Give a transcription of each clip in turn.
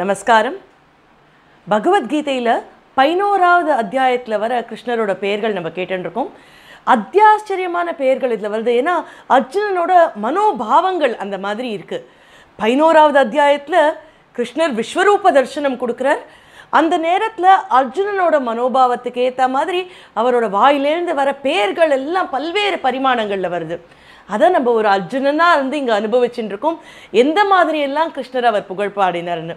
நமஸ்காரம் பகவத்கீதையில் பதினோராவது அத்தியாயத்தில் வர கிருஷ்ணரோட பெயர்கள் நம்ம கேட்டுருக்கோம் அத்தியாச்சரியமான பெயர்கள் இதில் வருது ஏன்னா அர்ஜுனனோட மனோபாவங்கள் அந்த மாதிரி இருக்குது பதினோராவது அத்தியாயத்தில் கிருஷ்ணர் விஸ்வரூப தர்சனம் கொடுக்குறார் அந்த நேரத்தில் அர்ஜுனனோட மனோபாவத்துக்கு ஏற்ற மாதிரி அவரோட வாயிலேருந்து வர பெயர்கள் எல்லாம் பல்வேறு பரிமாணங்களில் வருது அதை நம்ம ஒரு அர்ஜுனனாக இருந்து இங்கே அனுபவிச்சுட்டு இருக்கோம் எந்த மாதிரியெல்லாம் கிருஷ்ணர் அவர் புகழ் பாடினார்னு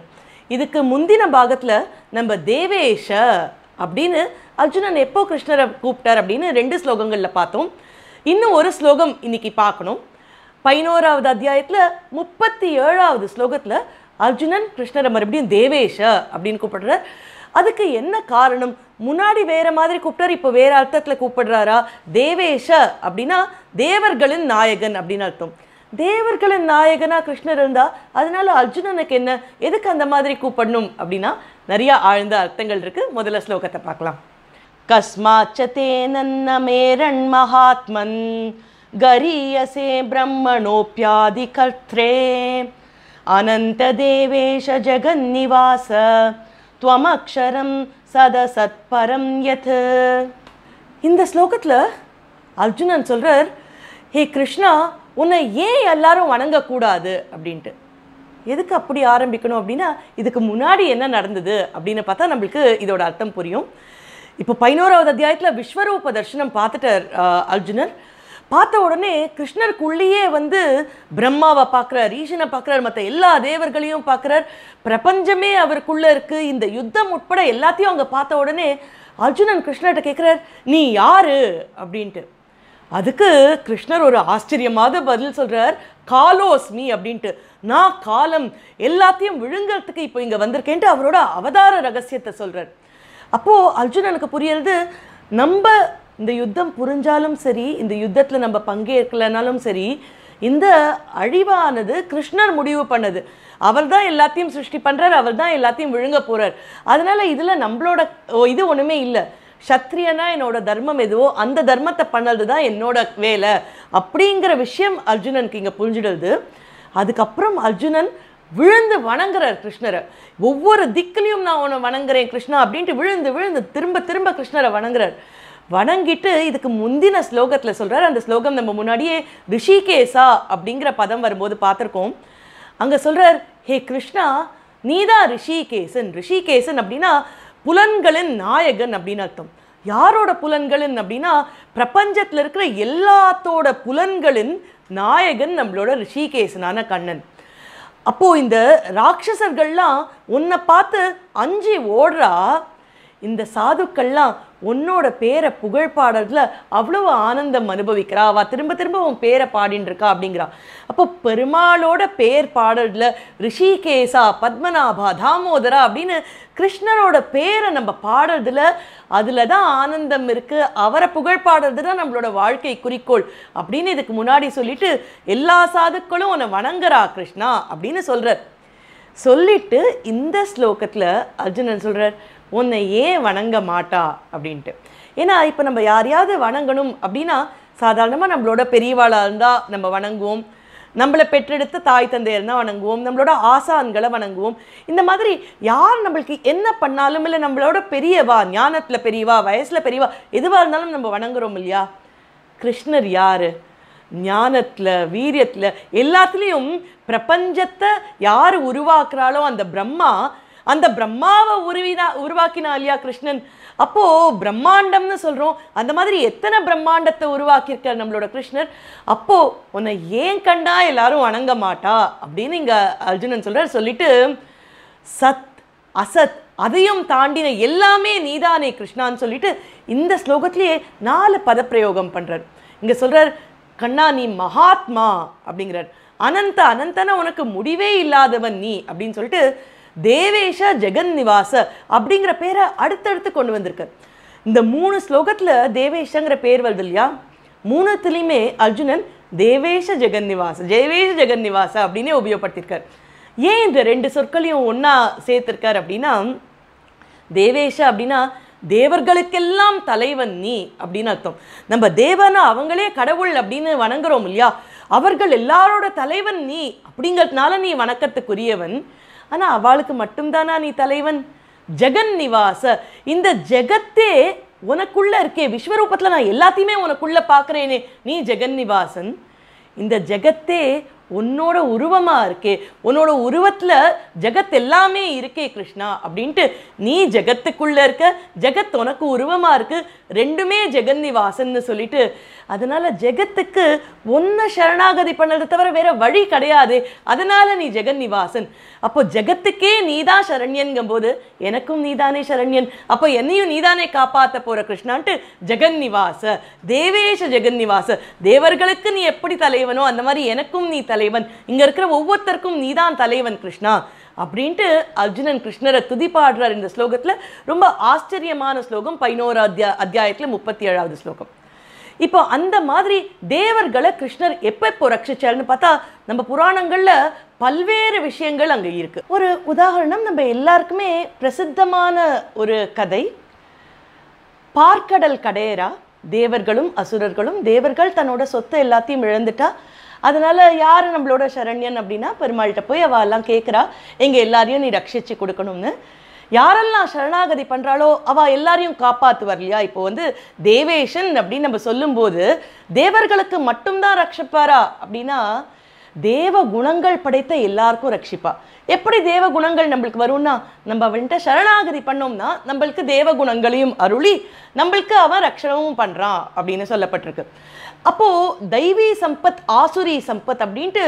இதுக்கு முந்தின பாகத்தில் நம்ம தேவேஷ அப்படின்னு அர்ஜுனன் எப்போ கிருஷ்ணரை கூப்பிட்டார் அப்படின்னு ரெண்டு ஸ்லோகங்களில் பார்த்தோம் இன்னும் ஒரு ஸ்லோகம் இன்னைக்கு பார்க்கணும் பதினோராவது அத்தியாயத்தில் முப்பத்தி ஏழாவது ஸ்லோகத்தில் அர்ஜுனன் கிருஷ்ணரை மறுபடியும் தேவேஷ அப்படின்னு கூப்பிடுறார் அதுக்கு என்ன காரணம் முன்னாடி வேற மாதிரி கூப்பிட்டார் இப்போ வேற அர்த்தத்தில் கூப்பிடுறாரா தேவேஷ அப்படின்னா தேவர்களின் நாயகன் அப்படின்னு அர்த்தம் தேவர்களின் நாயகனா கிருஷ்ணர் இருந்தா அதனால அர்ஜுனனுக்கு என்ன எதுக்கு அந்த மாதிரி கூப்பிடணும் அப்படின்னா நிறைய ஆழ்ந்த அர்த்தங்கள் இருக்கு முதல்ல ஸ்லோகத்தை பார்க்கலாம் கஸ்மாச்சதே நன்னமேரன் மகாத்மன் கரியசே பிரம்மணோப்பியாதி கர்த்ரே அனந்த தேவேஷ ஜெகந்நிவாச துவமக்ஷரம் சத சத்பரம் யத் இந்த ஸ்லோகத்தில் அர்ஜுனன் சொல்கிறார் ஹே கிருஷ்ணா உன்னை ஏன் எல்லாரும் வணங்கக்கூடாது அப்படின்ட்டு எதுக்கு அப்படி ஆரம்பிக்கணும் அப்படின்னா இதுக்கு முன்னாடி என்ன நடந்தது அப்படின்னு பார்த்தா நம்மளுக்கு இதோட அர்த்தம் புரியும் இப்போ பதினோராவது அத்தியாயத்தில் விஸ்வரூப தர்ஷனம் பார்த்துட்டார் அர்ஜுனர் பார்த்த உடனே கிருஷ்ணருக்குள்ளேயே வந்து பிரம்மாவை பார்க்குறார் ஈசனை பார்க்குறார் மற்ற எல்லா தேவர்களையும் பார்க்குறார் பிரபஞ்சமே அவருக்குள்ளே இருக்குது இந்த யுத்தம் உட்பட எல்லாத்தையும் அவங்க பார்த்த உடனே அர்ஜுனன் கிருஷ்ணர்கிட்ட கேட்குறார் நீ யாரு அப்படின்ட்டு அதுக்கு கிருஷ்ணர் ஒரு ஆச்சரியமாக பதில் சொல்கிறார் காலோஸ்மி அப்படின்ட்டு நான் காலம் எல்லாத்தையும் விழுங்கிறதுக்கு இப்போ இங்கே வந்திருக்கேன்ட்டு அவரோட அவதார ரகசியத்தை சொல்கிறார் அப்போது அர்ஜுனனுக்கு புரியறது நம்ம இந்த யுத்தம் புரிஞ்சாலும் சரி இந்த யுத்தத்தில் நம்ம பங்கேற்கலனாலும் சரி இந்த அழிவானது கிருஷ்ணர் முடிவு பண்ணது அவர் தான் எல்லாத்தையும் சிருஷ்டி பண்ணுறார் அவர் தான் எல்லாத்தையும் விழுங்க போகிறார் அதனால் இதில் நம்மளோட இது ஒன்றுமே இல்லை சத்திரியனா என்னோட தர்மம் எதுவோ அந்த தர்மத்தை பண்ணது தான் என்னோட வேலை அப்படிங்கிற விஷயம் அர்ஜுனனுக்கு இங்கே புரிஞ்சிடுது அதுக்கப்புறம் அர்ஜுனன் விழுந்து வணங்குறார் கிருஷ்ணரை ஒவ்வொரு திக்கிலையும் நான் உன்னை வணங்குறேன் கிருஷ்ணா அப்படின்ட்டு விழுந்து விழுந்து திரும்ப திரும்ப கிருஷ்ணரை வணங்குறார் வணங்கிட்டு இதுக்கு முந்தின ஸ்லோகத்தில் சொல்கிறார் அந்த ஸ்லோகம் நம்ம முன்னாடியே ரிஷிகேசா அப்படிங்கிற பதம் வரும்போது பார்த்துருக்கோம் அங்கே சொல்கிறார் ஹே கிருஷ்ணா நீதான் ரிஷிகேசன் ரிஷிகேசன் அப்படின்னா புலன்களின் நாயகன் அப்படின்னு அர்த்தம் யாரோட புலன்களின் அப்படின்னா பிரபஞ்சத்தில் இருக்கிற எல்லாத்தோட புலன்களின் நாயகன் நம்மளோட ரிஷிகேசனான கண்ணன் அப்போது இந்த ராட்சசர்கள்லாம் உன்னை பார்த்து அஞ்சு ஓடுறா இந்த சாதுக்கள்லாம் உன்னோட பேரை புகழ் பாடுறதுல அவ்வளவு ஆனந்தம் அனுபவிக்கிறா அவள் திரும்ப திரும்ப உன் பேரை பாடின்னு இருக்கா அப்படிங்கிறா அப்போ பெருமாளோட பேர் பாடுறதுல ரிஷிகேசா பத்மநாபா தாமோதரா அப்படின்னு கிருஷ்ணரோட பேரை நம்ம பாடுறதுல அதில் தான் ஆனந்தம் இருக்குது அவரை புகழ் பாடுறது தான் நம்மளோட வாழ்க்கை குறிக்கோள் அப்படின்னு இதுக்கு முன்னாடி சொல்லிட்டு எல்லா சாதுக்களும் உன்னை வணங்குறா கிருஷ்ணா அப்படின்னு சொல்கிறார் சொல்லிட்டு இந்த ஸ்லோகத்தில் அர்ஜுனன் சொல்கிறார் உன்னை ஏன் வணங்க மாட்டா அப்படின்ட்டு ஏன்னா இப்போ நம்ம யாரையாவது வணங்கணும் அப்படின்னா சாதாரணமாக நம்மளோட பெரியவாளாக இருந்தால் நம்ம வணங்குவோம் நம்மளை பெற்றெடுத்த தாய் தான் வணங்குவோம் நம்மளோட ஆசான்களை வணங்குவோம் இந்த மாதிரி யார் நம்மளுக்கு என்ன பண்ணாலும் இல்லை நம்மளோட பெரியவா ஞானத்தில் பெரியவா வயசில் பெரியவா எதுவாக இருந்தாலும் நம்ம வணங்குறோம் இல்லையா கிருஷ்ணர் யார் ஞானத்தில் வீரியத்தில் எல்லாத்துலேயும் பிரபஞ்சத்தை யார் உருவாக்குறாளோ அந்த பிரம்மா அந்த பிரம்மாவை உருவினா உருவாக்கினா இல்லையா கிருஷ்ணன் அப்போது பிரம்மாண்டம்னு சொல்கிறோம் அந்த மாதிரி எத்தனை பிரம்மாண்டத்தை உருவாக்கியிருக்கார் நம்மளோட கிருஷ்ணர் அப்போது உன்னை ஏன் கண்டா எல்லாரும் வணங்க மாட்டா அப்படின்னு இங்கே அர்ஜுனன் சொல்கிறார் சொல்லிட்டு சத் அசத் அதையும் தாண்டின எல்லாமே நீதானே கிருஷ்ணான்னு சொல்லிட்டு இந்த ஸ்லோகத்திலேயே நாலு பதப்பிரயோகம் பண்ணுறார் இங்கே சொல்கிறார் கண்ணா நீ மகாத்மா அப்படிங்கிறார் அனந்த அனந்தன உனக்கு முடிவே இல்லாதவன் நீ அப்படின்னு சொல்லிட்டு தேவேஷ ஜெகன் நிவாச அப்படிங்கிற பேரை அடுத்தடுத்து கொண்டு வந்திருக்கு இந்த மூணு ஸ்லோகத்தில் தேவேஷங்கிற பேர் வருது இல்லையா மூணுத்துலேயுமே அர்ஜுனன் தேவேஷ ஜெகன் நிவாச ஜெயவேஷ ஜெகன் நிவாச அப்படின்னே உபயோகப்படுத்தியிருக்கார் ஏன் இந்த ரெண்டு சொற்களையும் ஒன்றா சேர்த்துருக்கார் அப்படின்னா தேவேஷ அப்படின்னா தேவர்களுக்கெல்லாம் தலைவன் நீ அப்படின்னு அர்த்தம் நம்ம தேவனா அவங்களே கடவுள் அப்படின்னு வணங்குறோம் இல்லையா அவர்கள் எல்லாரோட தலைவன் நீ அப்படிங்கிறதுனால நீ வணக்கத்துக்குரியவன் ஆனால் அவளுக்கு மட்டும்தானா நீ தலைவன் ஜெகன் நிவாச இந்த ஜெகத்தே உனக்குள்ள இருக்கே விஸ்வரூபத்தில் நான் எல்லாத்தையுமே உனக்குள்ள பார்க்குறேனே நீ ஜெகன் நிவாசன் இந்த ஜெகத்தே உன்னோட உருவமாக இருக்கே உன்னோட உருவத்தில் ஜெகத் எல்லாமே இருக்கே கிருஷ்ணா அப்படின்ட்டு நீ ஜெகத்துக்குள்ளே இருக்க ஜெகத் உனக்கு உருவமாக இருக்கு ரெண்டுமே ஜெகந்தி நிவாசன்னு சொல்லிட்டு அதனால் ஜெகத்துக்கு ஒன்று சரணாகதி பண்ணதை தவிர வேற வழி கிடையாது அதனால் நீ ஜெகன் அப்போ ஜெகத்துக்கே நீ தான் சரண்யன்கும் போது எனக்கும் நீதானே சரண்யன் அப்போ என்னையும் நீதானே காப்பாற்ற போகிற கிருஷ்ணான்ட்டு ஜெகந்நிவாச தேவேஷ ஜெகந்நிவாச தேவர்களுக்கு நீ எப்படி தலைவனோ அந்த மாதிரி எனக்கும் நீ தலை தலைவன் இங்கே இருக்கிற ஒவ்வொருத்தருக்கும் நீ தான் தலைவன் கிருஷ்ணா அப்படின்ட்டு அர்ஜுனன் கிருஷ்ணரை துதிப்பாடுறார் இந்த ஸ்லோகத்தில் ரொம்ப ஆச்சரியமான ஸ்லோகம் பதினோரு அத்தியா அத்தியாயத்தில் முப்பத்தி ஏழாவது ஸ்லோகம் இப்போ அந்த மாதிரி தேவர்களை கிருஷ்ணர் எப்போ ரட்சிச்சார்னு பார்த்தா நம்ம புராணங்களில் பல்வேறு விஷயங்கள் அங்கே இருக்குது ஒரு உதாரணம் நம்ம எல்லாருக்குமே பிரசித்தமான ஒரு கதை பார்க்கடல் கடையரா தேவர்களும் அசுரர்களும் தேவர்கள் தன்னோட சொத்தை எல்லாத்தையும் இழந்துட்டா அதனால் யார் நம்மளோட சரண்யன் அப்படின்னா பெருமாள்கிட்ட போய் அவள் எல்லாம் கேட்குறா எங்கள் எல்லாரையும் நீ ரட்சிச்சு கொடுக்கணும்னு யாரெல்லாம் சரணாகதி பண்ணுறாளோ அவள் எல்லாரையும் காப்பாற்றுவார் இல்லையா இப்போ வந்து தேவேஷன் அப்படின்னு நம்ம சொல்லும்போது தேவர்களுக்கு மட்டும்தான் ரட்சிப்பாரா அப்படின்னா தேவ குணங்கள் படைத்த எல்லாருக்கும் ரட்சிப்பா எப்படி தேவ குணங்கள் நம்மளுக்கு வரும்னா நம்ம அவன்கிட்ட சரணாகதி பண்ணோம்னா நம்மளுக்கு தேவ குணங்களையும் அருளி நம்மளுக்கு அவன் ரட்சணமும் பண்ணுறான் அப்படின்னு சொல்லப்பட்டிருக்கு அப்போது தெய்வீ சம்பத் ஆசுரி சம்பத் அப்படின்ட்டு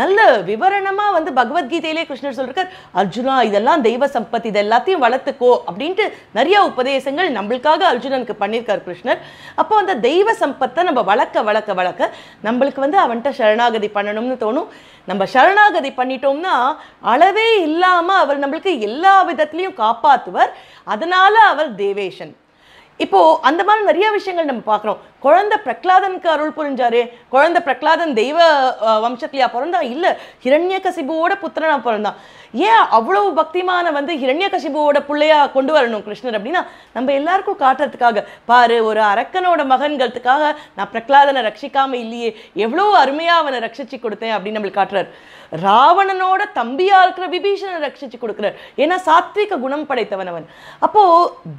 நல்ல விவரணமாக வந்து பகவத்கீதையிலே கிருஷ்ணர் சொல்றார் அர்ஜுனா இதெல்லாம் தெய்வ சம்பத் இது எல்லாத்தையும் வளர்த்துக்கோ அப்படின்ட்டு நிறைய உபதேசங்கள் நம்மளுக்காக அர்ஜுனனுக்கு பண்ணியிருக்கார் கிருஷ்ணர் அப்போ அந்த தெய்வ சம்பத்தை நம்ம வளர்க்க வளர்க்க வளர்க்க நம்மளுக்கு வந்து அவன்கிட்ட சரணாகதி பண்ணணும்னு தோணும் நம்ம சரணாகதி பண்ணிட்டோம்னா அளவே இல்லாமல் அவர் நம்மளுக்கு எல்லா விதத்திலையும் காப்பாற்றுவர் அதனால் அவர் தேவேஷன் இப்போ அந்த மாதிரி நிறைய விஷயங்கள் நம்ம பார்க்குறோம் குழந்தை பிரகலாதனுக்கு அருள் புரிஞ்சாரு குழந்தை பிரகலாதன் தெய்வ வம்சத்திலையா பிறந்தான் இல்லை ஹிரண்ய கசிபுவோட புத்திரனா பிறந்தான் ஏன் அவ்வளவு பக்திமான வந்து ஹிரண்ய கசிபுவோட பிள்ளையா கொண்டு வரணும் கிருஷ்ணர் அப்படின்னா நம்ம எல்லாருக்கும் காட்டுறதுக்காக பாரு ஒரு அரக்கனோட மகன்களுக்காக நான் பிரகலாதனை ரட்சிக்காம இல்லையே எவ்வளோ அருமையாக அவனை ரட்சிச்சு கொடுத்தேன் அப்படின்னு நம்மளுக்கு காட்டுறாரு ராவணனோட தம்பியா இருக்கிற விபீஷனை ரட்சிச்சு கொடுக்குறாரு ஏன்னா சாத்விக குணம் படைத்தவன் அவன் அப்போ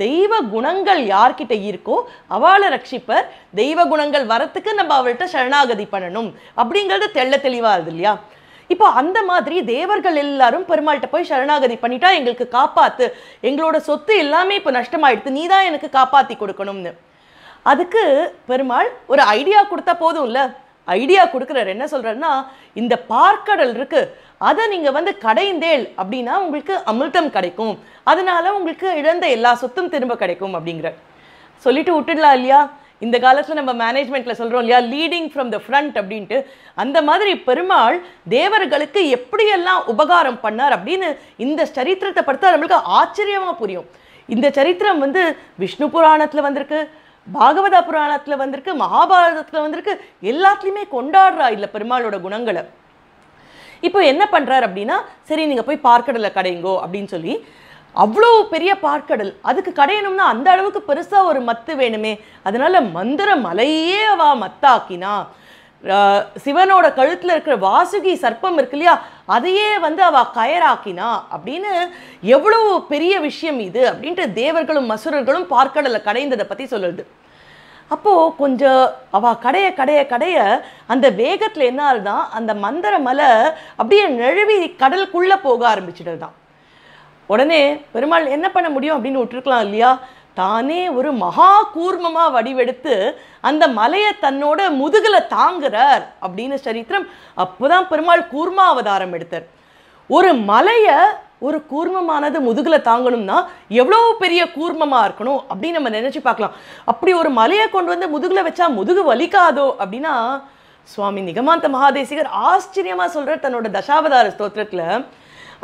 தெய்வ குணங்கள் யார் யார்கிட்ட இருக்கோ அவளை ரட்சிப்பர் தெய்வ குணங்கள் வரத்துக்கு நம்ம அவள்கிட்ட சரணாகதி பண்ணணும் அப்படிங்கிறது தெள்ள இருது இல்லையா இப்போ அந்த மாதிரி தேவர்கள் எல்லாரும் பெருமாள்கிட்ட போய் சரணாகதி பண்ணிட்டா எங்களுக்கு காப்பாத்து எங்களோட சொத்து எல்லாமே இப்போ நஷ்டமாயிடுத்து நீ தான் எனக்கு காப்பாற்றி கொடுக்கணும்னு அதுக்கு பெருமாள் ஒரு ஐடியா கொடுத்தா போதும் இல்லை ஐடியா கொடுக்குறாரு என்ன சொல்கிறாருன்னா இந்த பார்க்கடல் இருக்கு அதை நீங்கள் வந்து கடைந்தேள் அப்படின்னா உங்களுக்கு அமிர்தம் கிடைக்கும் அதனால உங்களுக்கு இழந்த எல்லா சொத்தும் திரும்ப கிடைக்கும் அப்படிங்கிற சொல்லிட்டு விட்டுடலாம் இல்லையா இந்த காலத்தில் நம்ம மேனேஜ்மெண்ட்டில் சொல்கிறோம் இல்லையா லீடிங் ஃப்ரம் த ஃப்ரண்ட் அப்படின்ட்டு அந்த மாதிரி பெருமாள் தேவர்களுக்கு எப்படியெல்லாம் உபகாரம் பண்ணார் அப்படின்னு இந்த சரித்திரத்தை படுத்தா நம்மளுக்கு ஆச்சரியமாக புரியும் இந்த சரித்திரம் வந்து விஷ்ணு புராணத்தில் வந்திருக்கு பாகவத புராணத்தில் வந்திருக்கு மகாபாரதத்தில் வந்திருக்கு எல்லாத்துலேயுமே கொண்டாடுறா இல்லை பெருமாளோட குணங்களை இப்போ என்ன பண்ணுறார் அப்படின்னா சரி நீங்கள் போய் பார்க்கடலை கடைங்கோ அப்படின்னு சொல்லி அவ்வளோ பெரிய பார்க்கடல் அதுக்கு கடையணும்னா அந்த அளவுக்கு பெருசாக ஒரு மத்து வேணுமே அதனால மந்திர மலையே அவா மத்தாக்கினா சிவனோட கழுத்தில் இருக்கிற வாசுகி சர்ப்பம் இருக்கு இல்லையா அதையே வந்து அவ கயராக்கினா அப்படின்னு எவ்வளோ பெரிய விஷயம் இது அப்படின்ட்டு தேவர்களும் மசுரர்களும் பார்க்கடலை கடைந்ததை பற்றி சொல்லுது அப்போது கொஞ்சம் அவ கடைய கடைய கடைய அந்த வேகத்தில் என்ன தான் அந்த மந்திர மலை அப்படியே நழுவி கடலுக்குள்ளே போக தான் உடனே பெருமாள் என்ன பண்ண முடியும் அப்படின்னு விட்டுருக்கலாம் இல்லையா தானே ஒரு மகா கூர்மமாக வடிவெடுத்து அந்த மலையை தன்னோட முதுகில் தாங்குறார் அப்படின்னு சரித்திரம் அப்போதான் பெருமாள் கூர்மா அவதாரம் எடுத்தார் ஒரு மலையை ஒரு கூர்மமானது முதுகில் தாங்கணும்னா எவ்வளோ பெரிய கூர்மமாக இருக்கணும் அப்படின்னு நம்ம நினச்சி பார்க்கலாம் அப்படி ஒரு மலையை கொண்டு வந்து முதுகில் வச்சா முதுகு வலிக்காதோ அப்படின்னா சுவாமி நிகமாந்த மகாதேசிகர் ஆச்சரியமாக சொல்கிற தன்னோட தசாவதார ஸ்தோத்திரத்தில்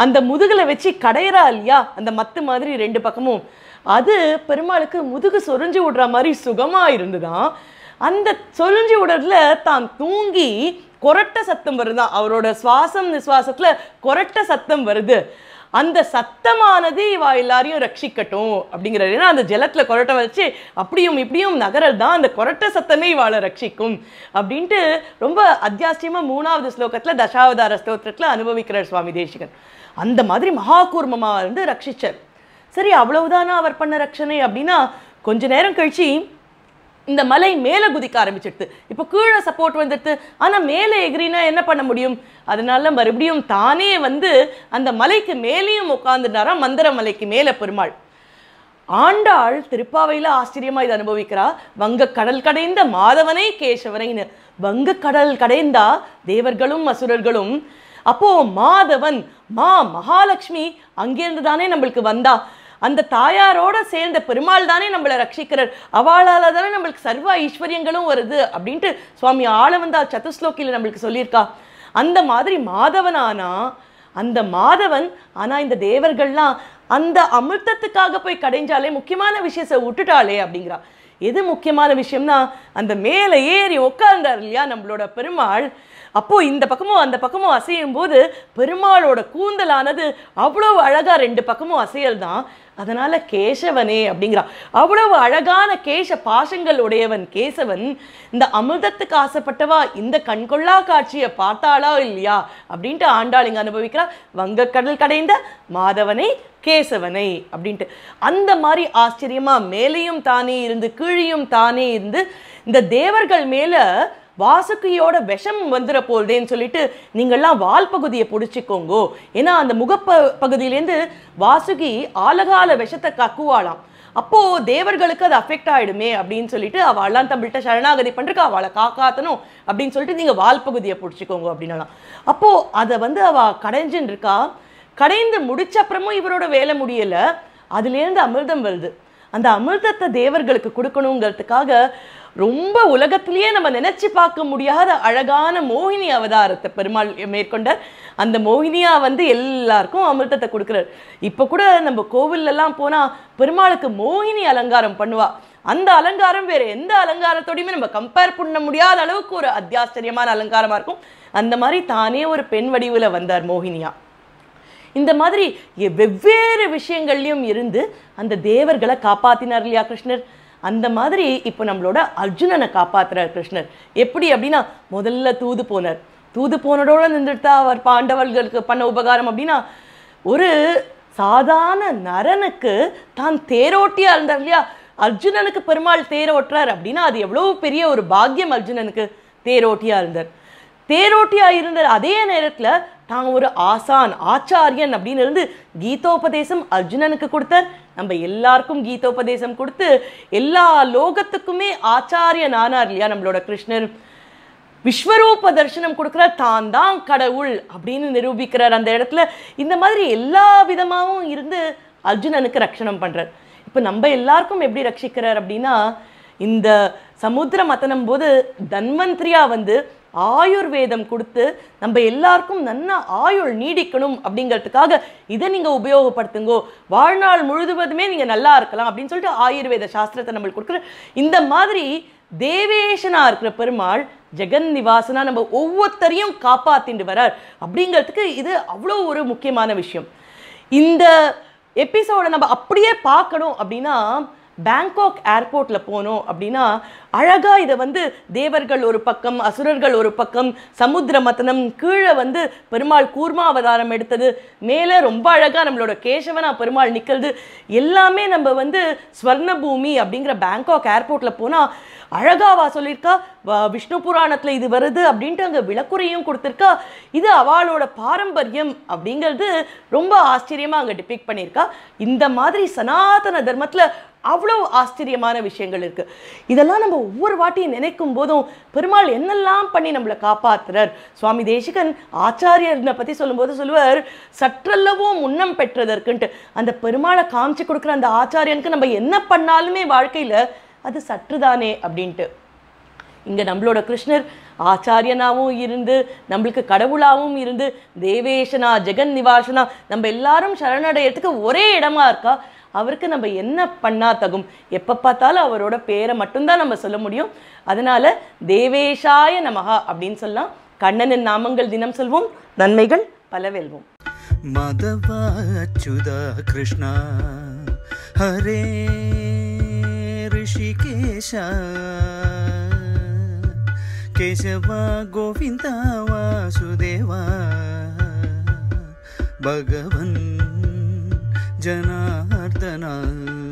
அந்த முதுகில் வச்சு கடையிறா இல்லையா அந்த மத்து மாதிரி ரெண்டு பக்கமும் அது பெருமாளுக்கு முதுகு சொரிஞ்சு விடுற மாதிரி சுகமாக இருந்துதான் அந்த சொரிஞ்சு விடுறதுல தான் தூங்கி கொரட்ட சத்தம் வருதான் அவரோட சுவாசம் நிஸ்வாசத்தில் கொரட்ட சத்தம் வருது அந்த சத்தமானது இவா எல்லாரையும் ரட்சிக்கட்டும் அப்படிங்கிறாரு ஏன்னா அந்த ஜலத்தில் கொரட்டை வச்சு அப்படியும் இப்படியும் நகரல் தான் அந்த கொரட்டை சத்தமே இவாளை ரட்சிக்கும் அப்படின்ட்டு ரொம்ப அத்தியாசியமாக மூணாவது ஸ்லோகத்தில் தசாவதார ஸ்தோத்திரத்தில் அனுபவிக்கிறார் சுவாமி தேசிகன் அந்த மாதிரி மகாகூர்மமாக வந்து ரட்சிச்சார் சரி அவ்வளவுதானா அவர் பண்ண ரட்சணை அப்படின்னா கொஞ்ச நேரம் கழிச்சு இந்த மலை மேலே குதிக்க ஆரம்பிச்சிடுது இப்போ கீழே சப்போர்ட் வந்துடுது ஆனால் மேலே எகிரினா என்ன பண்ண முடியும் அதனால மறுபடியும் தானே வந்து அந்த மலைக்கு மேலேயும் உட்கார்ந்துட்டாரா மந்திர மலைக்கு மேலே பெருமாள் ஆண்டாள் திருப்பாவையில் ஆச்சரியமாக இதை அனுபவிக்கிறா வங்க கடல் கடைந்த மாதவனை கேசவனைன்னு வங்க கடல் கடைந்தா தேவர்களும் அசுரர்களும் அப்போ மாதவன் மா மகாலட்சுமி அங்கிருந்து தானே நம்மளுக்கு வந்தா அந்த தாயாரோட சேர்ந்த பெருமாள் தானே நம்மளை ரட்சிக்கிறார் அவளால் தானே நம்மளுக்கு சர்வ ஐஸ்வர்யங்களும் வருது அப்படின்ட்டு சுவாமி ஆளவந்தா சத்துஸ்லோக்கியில் நம்மளுக்கு சொல்லியிருக்கா அந்த மாதிரி மாதவனானா அந்த மாதவன் ஆனால் இந்த தேவர்கள்லாம் அந்த அமிர்தத்துக்காக போய் கடைஞ்சாலே முக்கியமான விஷயத்தை விட்டுட்டாளே அப்படிங்கிறா எது முக்கியமான விஷயம்னா அந்த மேலே ஏறி உட்கார்ந்தார் இல்லையா நம்மளோட பெருமாள் அப்போது இந்த பக்கமும் அந்த பக்கமும் அசையும் போது பெருமாளோட கூந்தலானது அவ்வளவு அழகாக ரெண்டு பக்கமும் அசையல் தான் அதனால் கேசவனே அப்படிங்கிறான் அவ்வளவு அழகான கேச பாஷங்கள் உடையவன் கேசவன் இந்த அமிர்தத்துக்கு ஆசைப்பட்டவா இந்த கண்கொள்ளா காட்சியை பார்த்தாளா இல்லையா அப்படின்ட்டு ஆண்டாளிங்க அனுபவிக்கிறா வங்கக்கடல் கடைந்த மாதவனை கேசவனை அப்படின்ட்டு அந்த மாதிரி ஆச்சரியமாக மேலேயும் தானே இருந்து கீழியும் தானே இருந்து இந்த தேவர்கள் மேலே வாசுக்கியோட விஷம் வந்துட போகுதேன்னு சொல்லிட்டு நீங்கள்லாம் வால் பகுதியை பிடிச்சிக்கோங்கோ ஏன்னா அந்த முகப்ப பகுதியிலேருந்து வாசுகி ஆலகால விஷத்தை கக்குவாளாம் அப்போ தேவர்களுக்கு அது அஃபெக்ட் ஆயிடுமே அப்படின்னு சொல்லிட்டு அவள்லாம் தமிழ்கிட்ட சரணாகதி பண்ணிருக்கா அவளை காக்காத்தணும் அப்படின்னு சொல்லிட்டு நீங்க வால் பகுதியை பிடிச்சிக்கோங்க அப்படின்னலாம் அப்போ அதை வந்து அவ கடைஞ்சுன்னு இருக்கா கடைந்து முடிச்ச அப்புறமும் இவரோட வேலை அதுல அதுலேருந்து அமிர்தம் வருது அந்த அமிர்தத்தை தேவர்களுக்கு கொடுக்கணுங்கிறதுக்காக ரொம்ப உலகத்திலேயே நம்ம நினைச்சு பார்க்க முடியாத அழகான மோகினி அவதாரத்தை பெருமாள் மேற்கொண்டார் அந்த மோகினியா வந்து எல்லாருக்கும் அமிர்தத்தை கொடுக்குறார் இப்போ கூட நம்ம கோவில்லலாம் போனால் பெருமாளுக்கு மோகினி அலங்காரம் பண்ணுவா அந்த அலங்காரம் வேற எந்த அலங்காரத்தோடையுமே நம்ம கம்பேர் பண்ண முடியாத அளவுக்கு ஒரு அத்தியாச்சரியமான அலங்காரமாக இருக்கும் அந்த மாதிரி தானே ஒரு பெண் வடிவில் வந்தார் மோகினியா இந்த மாதிரி வெவ்வேறு விஷயங்கள்லையும் இருந்து அந்த தேவர்களை காப்பாற்றினார் இல்லையா கிருஷ்ணர் அந்த மாதிரி இப்போ நம்மளோட அர்ஜுனனை காப்பாற்றுறார் கிருஷ்ணர் எப்படி அப்படின்னா முதல்ல தூது போனார் தூது போனதோடு நின்றுட்டா அவர் பாண்டவர்களுக்கு பண்ண உபகாரம் அப்படின்னா ஒரு சாதாரண நரனுக்கு தான் தேரோட்டியாக இருந்தார் இல்லையா அர்ஜுனனுக்கு பெருமாள் தேரோட்டுறார் அப்படின்னா அது எவ்வளோ பெரிய ஒரு பாக்கியம் அர்ஜுனனுக்கு தேரோட்டியாக இருந்தார் தேரோட்டியாக இருந்தார் அதே நேரத்தில் தான் ஒரு ஆசான் ஆச்சாரியன் அப்படின்னு இருந்து கீதோபதேசம் அர்ஜுனனுக்கு கொடுத்தார் நம்ம எல்லாருக்கும் கீதோபதேசம் கொடுத்து எல்லா லோகத்துக்குமே ஆச்சாரியன் ஆனார் இல்லையா நம்மளோட கிருஷ்ணர் விஸ்வரூப தர்சனம் கொடுக்குற தான் தான் கடவுள் அப்படின்னு நிரூபிக்கிறார் அந்த இடத்துல இந்த மாதிரி எல்லா விதமாகவும் இருந்து அர்ஜுனனுக்கு ரட்சணம் பண்ணுறார் இப்போ நம்ம எல்லாருக்கும் எப்படி ரட்சிக்கிறார் அப்படின்னா இந்த சமுத்திர அத்தனும் போது தன்வந்திரியா வந்து ஆயுர்வேதம் கொடுத்து நம்ம எல்லாருக்கும் நன்ன ஆயுள் நீடிக்கணும் அப்படிங்கிறதுக்காக இதை நீங்கள் உபயோகப்படுத்துங்கோ வாழ்நாள் முழுவதுமே நீங்கள் நல்லா இருக்கலாம் அப்படின்னு சொல்லிட்டு ஆயுர்வேத சாஸ்திரத்தை நம்மளுக்கு கொடுக்குற இந்த மாதிரி தேவேஷனாக இருக்கிற பெருமாள் ஜெகன் நம்ம ஒவ்வொருத்தரையும் காப்பாத்திட்டு வரார் அப்படிங்கிறதுக்கு இது அவ்வளோ ஒரு முக்கியமான விஷயம் இந்த எபிசோடை நம்ம அப்படியே பார்க்கணும் அப்படின்னா பேங்காக் ஏர்போர்ட்டில் போனோம் அப்படின்னா அழகா இதை வந்து தேவர்கள் ஒரு பக்கம் அசுரர்கள் ஒரு பக்கம் சமுத்திர மத்தனம் கீழே வந்து பெருமாள் கூர்மா அவதாரம் எடுத்தது மேலே ரொம்ப அழகாக நம்மளோட கேசவனா பெருமாள் நிற்கிறது எல்லாமே நம்ம வந்து ஸ்வர்ண பூமி அப்படிங்கிற பேங்காக் ஏர்போர்ட்டில் போனால் அழகாவா சொல்லியிருக்கா விஷ்ணு புராணத்தில் இது வருது அப்படின்ட்டு அங்கே விளக்குறையும் கொடுத்துருக்கா இது அவளோட பாரம்பரியம் அப்படிங்கிறது ரொம்ப ஆச்சரியமாக அங்கே டிபிக் பண்ணியிருக்கா இந்த மாதிரி சனாதன தர்மத்தில் அவ்வளோ ஆச்சரியமான விஷயங்கள் இருக்குது இதெல்லாம் நம்ம ஒவ்வொரு வாட்டியும் நினைக்கும் போதும் பெருமாள் என்னெல்லாம் பண்ணி நம்மளை காப்பாத்துறார் சுவாமி தேசிகன் ஆச்சாரியனை பற்றி சொல்லும்போது சொல்லுவார் சற்றல்லவோ முன்னம் பெற்றதற்குன்ட்டு அந்த பெருமாளை காமிச்சு கொடுக்குற அந்த ஆச்சாரியனுக்கு நம்ம என்ன பண்ணாலுமே வாழ்க்கையில் அது சற்றுதானே அப்படின்ட்டு இங்கே நம்மளோட கிருஷ்ணர் ஆச்சாரியனாகவும் இருந்து நம்மளுக்கு கடவுளாகவும் இருந்து தேவேஷனா ஜெகன் நிவாசனா நம்ம எல்லாரும் சரணடையத்துக்கு ஒரே இடமா இருக்கா அவருக்கு நம்ம என்ன பண்ணா தகும் எப்போ பார்த்தாலும் அவரோட பேரை மட்டும்தான் நம்ம சொல்ல முடியும் அதனால் தேவேஷாய நமகா அப்படின்னு சொல்லலாம் கண்ணனின் நாமங்கள் தினம் சொல்வோம் நன்மைகள் பல வெல்வோம் மதவாச்சுதா கிருஷ்ணா ஹரே ரிஷிகேஷா கேசவா गोविन्दा वासुदेवा பகவன் जनार्दना